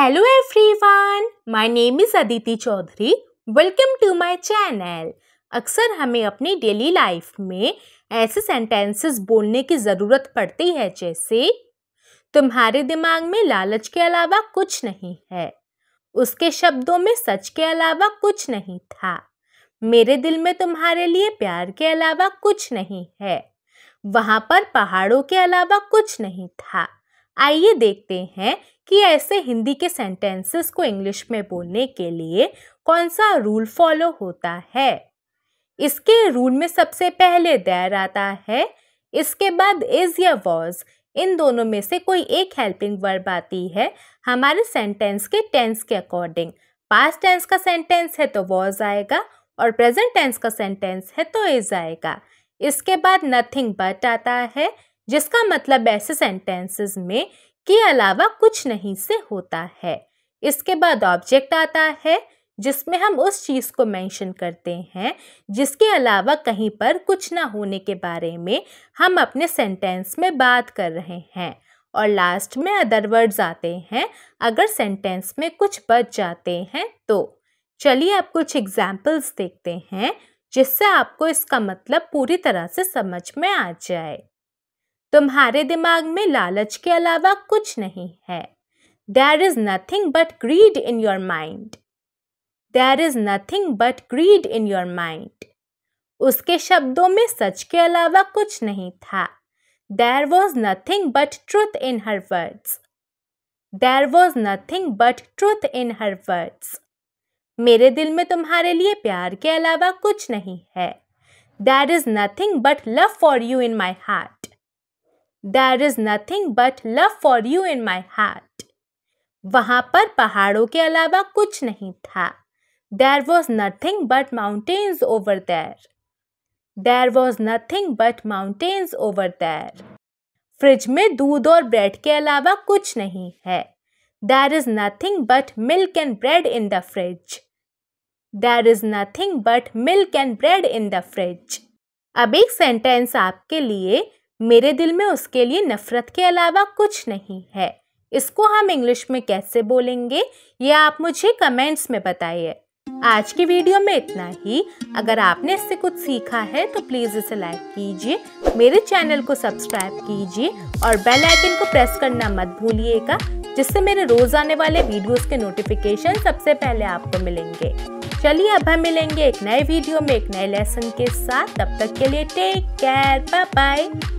hello everyone my name is Aditi Chaudhary welcome to my channel अक्सर हमें अपनी डेली लाइफ में ऐसे सेंटेंसेस बोलने की ज़रूरत पड़ती है जैसे तुम्हारे दिमाग में लालच के अलावा कुछ नहीं है उसके शब्दों में सच के अलावा कुछ नहीं था मेरे दिल में तुम्हारे लिए प्यार के अलावा कुछ नहीं है वहाँ पर पहाड़ों के अलावा कुछ नहीं था आइए देखते हैं कि ऐसे हिंदी के सेंटेंसेस को इंग्लिश में बोलने के लिए कौन सा रूल फॉलो होता है इसके रूल में सबसे पहले देर आता है इसके बाद इज या वॉज इन दोनों में से कोई एक हेल्पिंग वर्ब आती है हमारे सेंटेंस के टेंस के अकॉर्डिंग पास्ट टेंस का सेंटेंस है तो वॉज आएगा और प्रेजेंट टेंस का सेंटेंस है तो इज आएगा इसके बाद नथिंग बट आता है जिसका मतलब ऐसे सेंटेंसेस में के अलावा कुछ नहीं से होता है इसके बाद ऑब्जेक्ट आता है जिसमें हम उस चीज़ को मेंशन करते हैं जिसके अलावा कहीं पर कुछ ना होने के बारे में हम अपने सेंटेंस में बात कर रहे हैं और लास्ट में अदर वर्ड्स आते हैं अगर सेंटेंस में कुछ बच जाते हैं तो चलिए आप कुछ एग्जाम्पल्स देखते हैं जिससे आपको इसका मतलब पूरी तरह से समझ में आ जाए तुम्हारे दिमाग में लालच के अलावा कुछ नहीं है there is nothing but greed in your mind there is nothing but greed in your mind उसके शब्दों में सच के अलावा कुछ नहीं था there was nothing but truth in her words there was nothing but truth in her words मेरे दिल में तुम्हारे लिए प्यार के अलावा कुछ नहीं है there is nothing but love for you in my heart there is nothing but love for you in my heart वहां पर पहाड़ों के अलावा कुछ नहीं था there was nothing but mountains over there there was nothing but mountains over there fridge में दूध और ब्रेड के अलावा कुछ नहीं है there is nothing but milk and bread in the fridge there is nothing but milk and bread in the fridge अब एक सेंटेंस आपके लिए मेरे दिल में उसके लिए नफ़रत के अलावा कुछ नहीं है इसको हम इंग्लिश में कैसे बोलेंगे ये आप मुझे कमेंट्स में बताइए आज की वीडियो में इतना ही अगर आपने इससे कुछ सीखा है तो प्लीज़ इसे लाइक कीजिए मेरे चैनल को सब्सक्राइब कीजिए और बेल आइकन को प्रेस करना मत भूलिएगा जिससे मेरे रोज़ आने वाले वीडियोस के नोटिफिकेशन सबसे पहले आपको मिलेंगे चलिए अब हम मिलेंगे एक नए वीडियो में एक नए लेसन के साथ तब तक के लिए टेक केयर बाय बाय